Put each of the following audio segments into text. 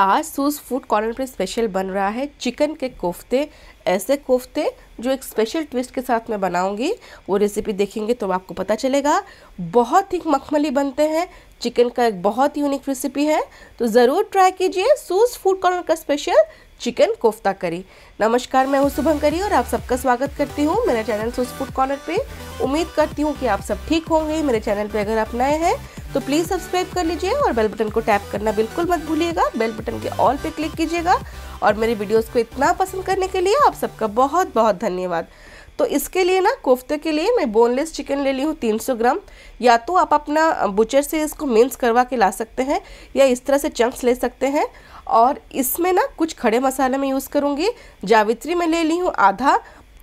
आज सूज food corner पर स्पेशल बन रहा है चिकन के कोफ्ते ऐसे कोफ्ते जो एक स्पेशल ट्विस्ट के साथ मैं बनाऊंगी वो रेसिपी देखेंगे तो आपको पता चलेगा बहुत ही मखमली बनते हैं चिकन का एक बहुत ही यूनिक रेसिपी है तो ज़रूर ट्राई कीजिए सूज फूड कॉर्नर का स्पेशल चिकन कोफ्ता करी नमस्कार मैं हूँ शुभम करी और आप सबका स्वागत करती हूँ मेरे चैनल सूस फूड कॉर्नर पर उम्मीद करती हूँ कि आप सब ठीक होंगे मेरे चैनल पर अगर आप नए हैं तो प्लीज़ सब्सक्राइब कर लीजिए और बेल बटन को टैप करना बिल्कुल मत भूलिएगा बेल बटन के ऑल पे क्लिक कीजिएगा और मेरे वीडियोस को इतना पसंद करने के लिए आप सबका बहुत बहुत धन्यवाद तो इसके लिए ना कोफ्ते के लिए मैं बोनलेस चिकन ले ली हूँ 300 ग्राम या तो आप अपना बुचर से इसको मिन्स करवा के ला सकते हैं या इस तरह से चंक्स ले सकते हैं और इसमें ना कुछ खड़े मसाले मैं यूज़ करूँगी जावित्री मैं ले ली हूँ आधा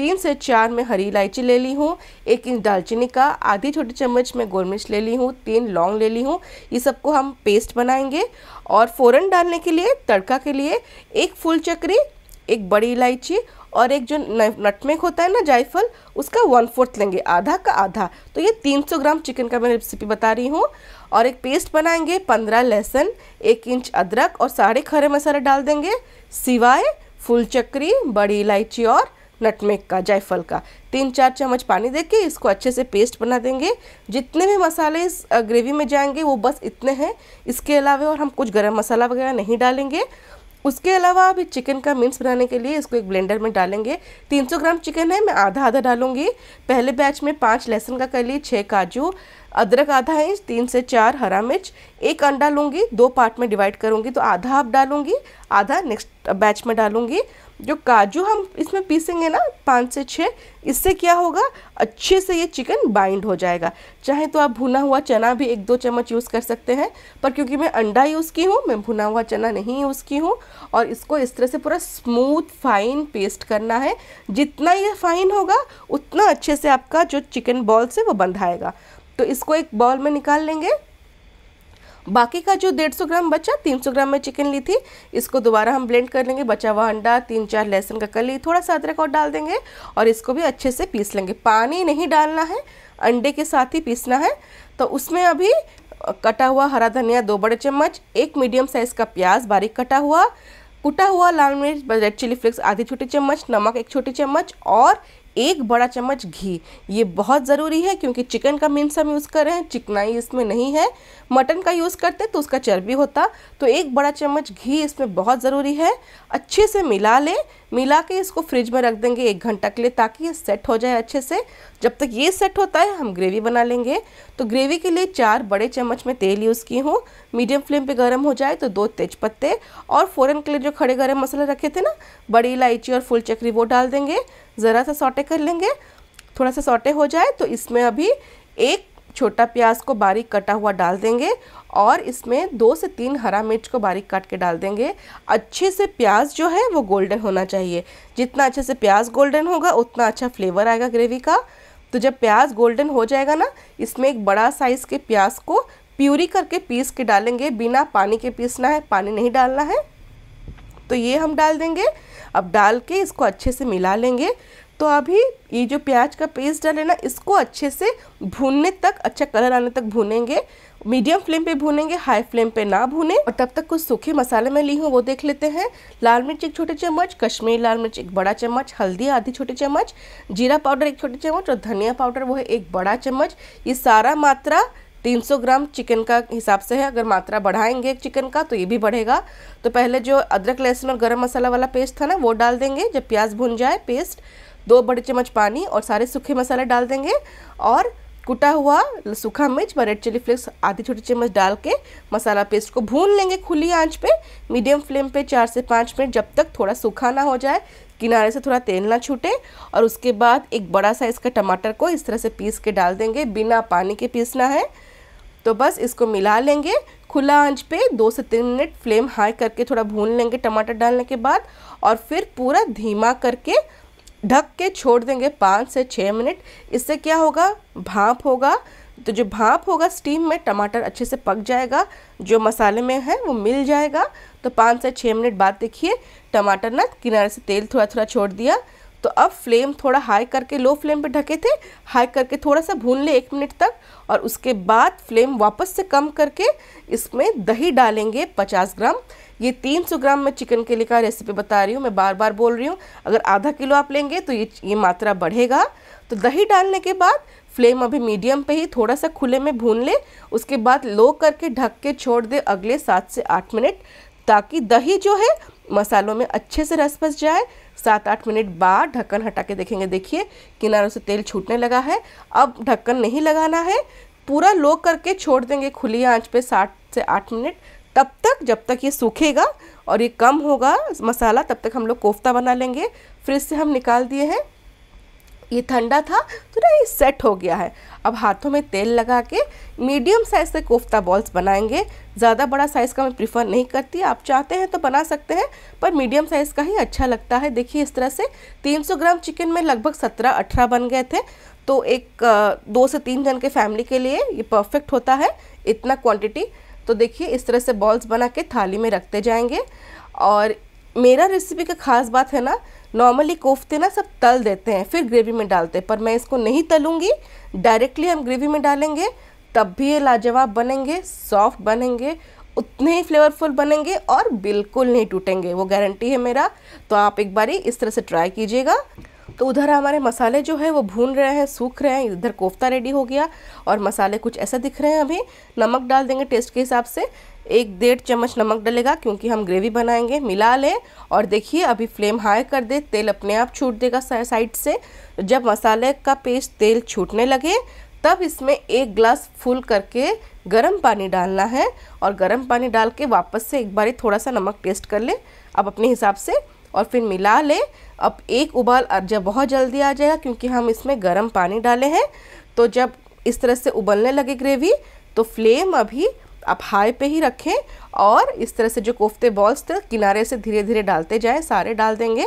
तीन से चार में हरी इलायची ले ली हूँ एक इंच दालचीनी का आधी छोटी चम्मच में गोल मिर्च ले ली हूँ तीन लौंग ले ली हूँ ये सबको हम पेस्ट बनाएंगे और फ़ौरन डालने के लिए तड़का के लिए एक फुल चक्री एक बड़ी इलायची और एक जो नटमेक होता है ना जायफल उसका वन फोर्थ लेंगे आधा का आधा तो ये 300 ग्राम चिकन का मैं रेसिपी बता रही हूँ और एक पेस्ट बनाएंगे 15 लहसुन एक इंच अदरक और सारे खरे मसाले डाल देंगे सिवाय फुल चक्री बड़ी इलायची और नटमेग का जायफल का तीन चार चम्मच पानी देके इसको अच्छे से पेस्ट बना देंगे जितने भी मसाले इस ग्रेवी में जाएंगे वो बस इतने हैं इसके अलावा और हम कुछ गरम मसाला वगैरह नहीं डालेंगे उसके अलावा अभी चिकन का मिन्स बनाने के लिए इसको एक ब्लेंडर में डालेंगे 300 ग्राम चिकन है मैं आधा आधा डालूंगी पहले बैच में पाँच लहसुन का कर लिए छः काजू अदरक आधा इंच तीन से चार हरा मिर्च एक अंडा लूँगी दो पार्ट में डिवाइड करूँगी तो आधा आप डालूँगी आधा नेक्स्ट बैच में डालूँगी जो काजू हम इसमें पीसेंगे ना पाँच से छः इससे क्या होगा अच्छे से ये चिकन बाइंड हो जाएगा चाहे तो आप भुना हुआ चना भी एक दो चम्मच यूज़ कर सकते हैं पर क्योंकि मैं अंडा यूज़ की हूँ मैं भुना हुआ चना नहीं यूज़ की हूँ और इसको इस तरह से पूरा स्मूथ फाइन पेस्ट करना है जितना ये फाइन होगा उतना अच्छे से आपका जो चिकन बॉल्स है वो बंधाएगा तो इसको एक बॉल में निकाल लेंगे बाकी का जो 150 ग्राम बचा 300 ग्राम में चिकन ली थी इसको दोबारा हम ब्लेंड कर लेंगे बचा हुआ अंडा तीन चार लहसुन का कली थोड़ा सा अदरक और डाल देंगे और इसको भी अच्छे से पीस लेंगे पानी नहीं डालना है अंडे के साथ ही पीसना है तो उसमें अभी कटा हुआ हरा धनिया दो बड़े चम्मच एक मीडियम साइज़ का प्याज बारीक कटा हुआ कुटा हुआ लाल मिर्च रेड चिली फ्लेक्स आधी छोटी चम्मच नमक एक छोटी चम्मच और एक बड़ा चम्मच घी ये बहुत ज़रूरी है क्योंकि चिकन का मिन्स हम यूज़ कर रहे हैं चिकनाई इसमें नहीं है मटन का यूज़ करते तो उसका चर्बी होता तो एक बड़ा चम्मच घी इसमें बहुत ज़रूरी है अच्छे से मिला लें मिला के इसको फ्रिज में रख देंगे एक घंटा के लिए ताकि ये सेट हो जाए अच्छे से जब तक ये सेट होता है हम ग्रेवी बना लेंगे तो ग्रेवी के लिए चार बड़े चम्मच में तेल यूज़ की हूँ मीडियम फ्लेम पे गर्म हो जाए तो दो पत्ते और फ़ौरन के लिए जो खड़े गर्म मसाले रखे थे ना बड़ी इलायची और फुल चक्री वो डाल देंगे ज़रा सा सौटे कर लेंगे थोड़ा सा सौटे हो जाए तो इसमें अभी एक छोटा प्याज को बारीक कटा हुआ डाल देंगे और इसमें दो से तीन हरा मिर्च को बारीक काट के डाल देंगे अच्छे से प्याज जो है वो गोल्डन होना चाहिए जितना अच्छे से प्याज गोल्डन होगा उतना अच्छा फ्लेवर आएगा ग्रेवी का तो जब प्याज गोल्डन हो जाएगा ना इसमें एक बड़ा साइज़ के प्याज को प्यूरी करके पीस के डालेंगे बिना पानी के पीसना है पानी नहीं डालना है तो ये हम डाल देंगे अब डाल के इसको अच्छे से मिला लेंगे तो अभी ये जो प्याज का पेस्ट डाले ना इसको अच्छे से भूनने तक अच्छा कलर आने तक भूनेंगे मीडियम फ्लेम पे भूनेंगे हाई फ्लेम पे ना भूने और तब तक कुछ सूखे मसाले मैं ली हूँ वो देख लेते हैं लाल मिर्च एक छोटे चम्मच कश्मीरी लाल मिर्च एक बड़ा चम्मच हल्दी आधी छोटे चम्मच जीरा पाउडर एक छोटे चम्मच और धनिया पाउडर वो है एक बड़ा चम्मच ये सारा मात्रा 300 ग्राम चिकन का हिसाब से है अगर मात्रा बढ़ाएंगे चिकन का तो ये भी बढ़ेगा तो पहले जो अदरक लहसुन और गरम मसाला वाला पेस्ट था ना वो डाल देंगे जब प्याज भुन जाए पेस्ट दो बड़े चम्मच पानी और सारे सूखे मसाले डाल देंगे और कुटा हुआ सूखा मिर्च व रेड चिली फ्लेक्स आधी छोटी चम्मच डाल के मसाला पेस्ट को भून लेंगे खुली आंच पे मीडियम फ्लेम पे चार से पाँच मिनट जब तक थोड़ा सूखा ना हो जाए किनारे से थोड़ा तेल ना छूटे और उसके बाद एक बड़ा साइज़ का टमाटर को इस तरह से पीस के डाल देंगे बिना पानी के पीसना है तो बस इसको मिला लेंगे खुला आंच पे दो से तीन मिनट फ्लेम हाई करके थोड़ा भून लेंगे टमाटर डालने के बाद और फिर पूरा धीमा करके ढक के छोड़ देंगे पाँच से छः मिनट इससे क्या होगा भाप होगा तो जो भाप होगा स्टीम में टमाटर अच्छे से पक जाएगा जो मसाले में है वो मिल जाएगा तो पाँच से छः मिनट बाद देखिए टमाटर ना किनारे से तेल थोड़ा थोड़ा छोड़ दिया तो अब फ्लेम थोड़ा हाई करके लो फ्लेम पे ढके थे हाई करके थोड़ा सा भून ले एक मिनट तक और उसके बाद फ्लेम वापस से कम करके इसमें दही डालेंगे 50 ग्राम ये 300 ग्राम मैं चिकन के लिए का रेसिपी बता रही हूँ मैं बार बार बोल रही हूँ अगर आधा किलो आप लेंगे तो ये ये मात्रा बढ़ेगा तो दही डालने के बाद फ्लेम अभी मीडियम पे ही थोड़ा सा खुले में भून ले उसके बाद लो करके ढक के छोड़ दे अगले सात से आठ मिनट ताकि दही जो है मसालों में अच्छे से रस बस जाए सात आठ मिनट बाद ढक्कन हटा के देखेंगे देखिए किनारों से तेल छूटने लगा है अब ढक्कन नहीं लगाना है पूरा लो करके छोड़ देंगे खुली आंच पे सात से आठ मिनट तब तक जब तक ये सूखेगा और ये कम होगा मसाला तब तक हम लोग कोफ्ता बना लेंगे फ्रिज से हम निकाल दिए हैं ये ठंडा था तो ना ये सेट हो गया है अब हाथों में तेल लगा के मीडियम साइज़ से कोफ्ता बॉल्स बनाएंगे ज़्यादा बड़ा साइज़ का मैं प्रीफर नहीं करती आप चाहते हैं तो बना सकते हैं पर मीडियम साइज़ का ही अच्छा लगता है देखिए इस तरह से 300 ग्राम चिकन में लगभग 17-18 बन गए थे तो एक दो से तीन जन के फैमिली के लिए ये परफेक्ट होता है इतना क्वान्टिटी तो देखिए इस तरह से बॉल्स बना के थाली में रखते जाएंगे और मेरा रेसिपी का ख़ास बात है ना नॉर्मली कोफ्ते ना सब तल देते हैं फिर ग्रेवी में डालते हैं पर मैं इसको नहीं तलूँगी डायरेक्टली हम ग्रेवी में डालेंगे तब भी ये लाजवाब बनेंगे सॉफ्ट बनेंगे उतने ही फ्लेवरफुल बनेंगे और बिल्कुल नहीं टूटेंगे वो गारंटी है मेरा तो आप एक बारी इस तरह से ट्राई कीजिएगा तो उधर हमारे मसाले जो है वो भून रहे हैं सूख रहे हैं इधर कोफ्ता रेडी हो गया और मसाले कुछ ऐसा दिख रहे हैं अभी नमक डाल देंगे टेस्ट के हिसाब से एक डेढ़ चम्मच नमक डलेगा क्योंकि हम ग्रेवी बनाएंगे मिला लें और देखिए अभी फ्लेम हाई कर दे तेल अपने आप छूट देगा साइड से जब मसाले का पेस्ट तेल छूटने लगे तब इसमें एक ग्लास फुल करके गरम पानी डालना है और गरम पानी डाल के वापस से एक ही थोड़ा सा नमक टेस्ट कर लें अब अपने हिसाब से और फिर मिला लें अब एक उबाल जब बहुत जल्दी आ जाएगा क्योंकि हम इसमें गर्म पानी डाले हैं तो जब इस तरह से उबलने लगे ग्रेवी तो फ्लेम अभी आप हाई पे ही रखें और इस तरह से जो कोफ्ते बॉल्स थे किनारे से धीरे धीरे डालते जाएँ सारे डाल देंगे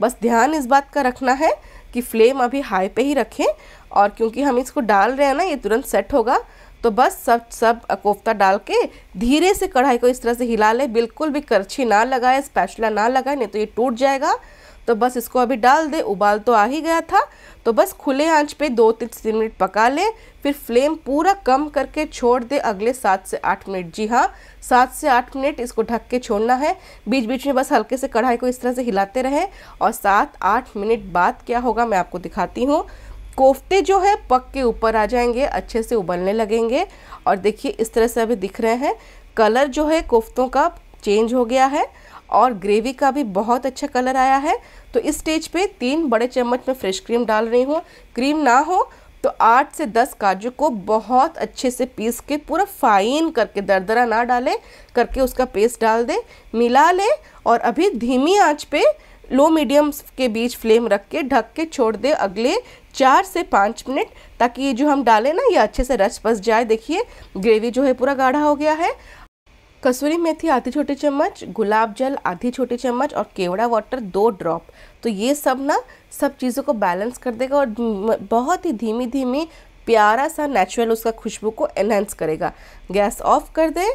बस ध्यान इस बात का रखना है कि फ्लेम अभी हाई पे ही रखें और क्योंकि हम इसको डाल रहे हैं ना ये तुरंत सेट होगा तो बस सब सब कोफ्ता डाल के धीरे से कढ़ाई को इस तरह से हिला लें बिल्कुल भी करछी ना लगाए स्पैचुला ना लगाए नहीं तो ये टूट जाएगा तो बस इसको अभी डाल दे उबाल तो आ ही गया था तो बस खुले आंच पे दो तीन मिनट पका लें फिर फ्लेम पूरा कम करके छोड़ दे अगले सात से आठ मिनट जी हाँ सात से आठ मिनट इसको ढक के छोड़ना है बीच बीच में बस हल्के से कढ़ाई को इस तरह से हिलाते रहें और सात आठ मिनट बाद क्या होगा मैं आपको दिखाती हूँ कोफ्ते जो है पक के ऊपर आ जाएंगे अच्छे से उबलने लगेंगे और देखिए इस तरह से अभी दिख रहे हैं कलर जो है कोफ्तों का चेंज हो गया है और ग्रेवी का भी बहुत अच्छा कलर आया है तो इस स्टेज पे तीन बड़े चम्मच में फ्रेश क्रीम डाल रही हूँ क्रीम ना हो तो आठ से दस काजू को बहुत अच्छे से पीस के पूरा फाइन करके दरदरा ना डालें करके उसका पेस्ट डाल दें मिला लें और अभी धीमी आँच पे लो मीडियम के बीच फ्लेम रख के ढक के छोड़ दे अगले चार से पाँच मिनट ताकि ये जो हम डालें ना ये अच्छे से रच पस जाए देखिए ग्रेवी जो है पूरा गाढ़ा हो गया है कसूरी मेथी आधी छोटी चम्मच गुलाब जल आधी छोटी चम्मच और केवड़ा वाटर दो ड्रॉप तो ये सब ना सब चीज़ों को बैलेंस कर देगा और बहुत ही धीमी धीमी प्यारा सा नेचुरल उसका खुशबू को एनहेंस करेगा गैस ऑफ कर दें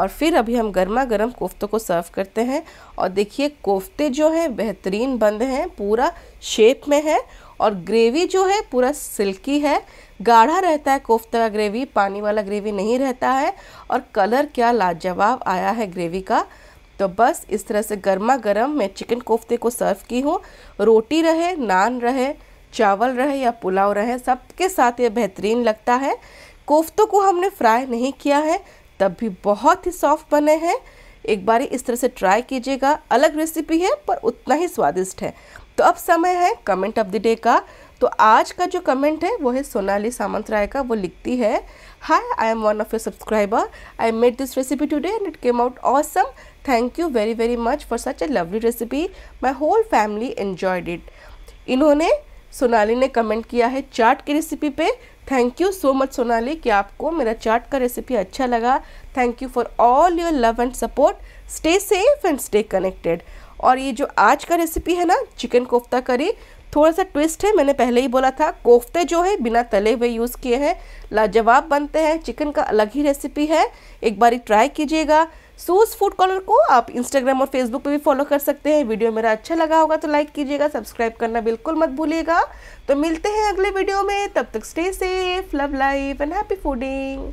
और फिर अभी हम गर्मा गर्म कोफ्तों को सर्व करते हैं और देखिए कोफ्ते जो हैं बेहतरीन बंद हैं पूरा शेप में है और ग्रेवी जो है पूरा सिल्की है गाढ़ा रहता है कोफ्ता का ग्रेवी पानी वाला ग्रेवी नहीं रहता है और कलर क्या लाजवाब आया है ग्रेवी का तो बस इस तरह से गर्मा गर्म मैं चिकन कोफ्ते को सर्व की हूँ रोटी रहे नान रहे चावल रहे या पुलाव रहे सबके साथ ये बेहतरीन लगता है कोफ्तों को हमने फ्राई नहीं किया है तब भी बहुत ही सॉफ्ट बने हैं एक बार इस तरह से ट्राई कीजिएगा अलग रेसिपी है पर उतना ही स्वादिष्ट है तो अब समय है कमेंट ऑफ द डे का तो आज का जो कमेंट है वो है सोनाली सामंत राय का वो लिखती है hi I am one of your subscriber I made this recipe today and it came out awesome thank you very very much for such a lovely recipe my whole family enjoyed it इन्होंने सोनाली ने comment किया है चाट की recipe पे thank you so much Sonali कि आपको मेरा चाट का रेसिपी अच्छा लगा thank you for all your love and support stay safe and stay connected और ये जो आज का रेसिपी है ना चिकन कोफ्ता करी थोड़ा सा ट्विस्ट है मैंने पहले ही बोला था कोफ्ते जो है बिना तले हुए यूज़ किए हैं लाजवाब बनते हैं चिकन का अलग ही रेसिपी है एक बार ट्राई कीजिएगा सूज फूड कॉलर को आप इंस्टाग्राम और फेसबुक पे भी फॉलो कर सकते हैं वीडियो मेरा अच्छा लगा होगा तो लाइक कीजिएगा सब्सक्राइब करना बिल्कुल मत भूलिएगा तो मिलते हैं अगले वीडियो में तब तक stay safe love life and happy fooding